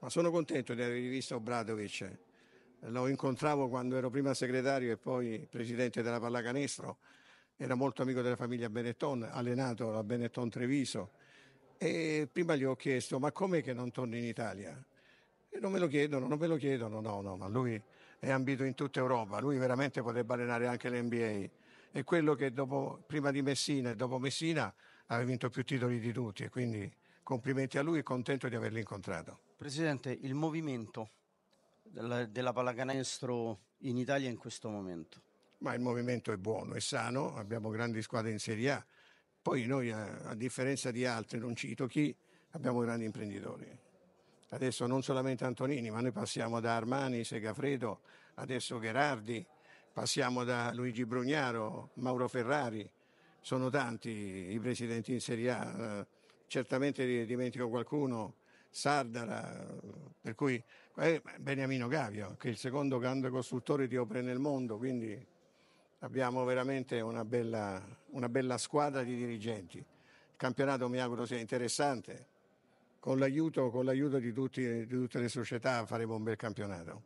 Ma sono contento di aver rivisto Bradovic. Lo incontravo quando ero prima segretario e poi presidente della pallacanestro. Era molto amico della famiglia Benetton, allenato alla Benetton Treviso. E prima gli ho chiesto: Ma com'è che non torni in Italia? E non me lo chiedono, non me lo chiedono. No, no, ma lui è ambito in tutta Europa. Lui veramente potrebbe allenare anche l'NBA. È quello che dopo, prima di Messina e dopo Messina aveva vinto più titoli di tutti. E quindi Complimenti a lui e contento di averlo incontrato. Presidente, il movimento della, della pallacanestro in Italia in questo momento? Ma il movimento è buono, è sano, abbiamo grandi squadre in Serie A. Poi noi, a, a differenza di altri, non cito chi, abbiamo grandi imprenditori. Adesso non solamente Antonini, ma noi passiamo da Armani, Segafredo, adesso Gherardi, passiamo da Luigi Brugnaro, Mauro Ferrari, sono tanti i presidenti in Serie A. Eh, certamente dimentico qualcuno, Sardara, per cui eh, Beniamino Gavio, che è il secondo grande costruttore di opere nel mondo, quindi abbiamo veramente una bella, una bella squadra di dirigenti. Il campionato mi auguro sia interessante, con l'aiuto, con l'aiuto di, tutti, di tutte le società faremo un bel campionato.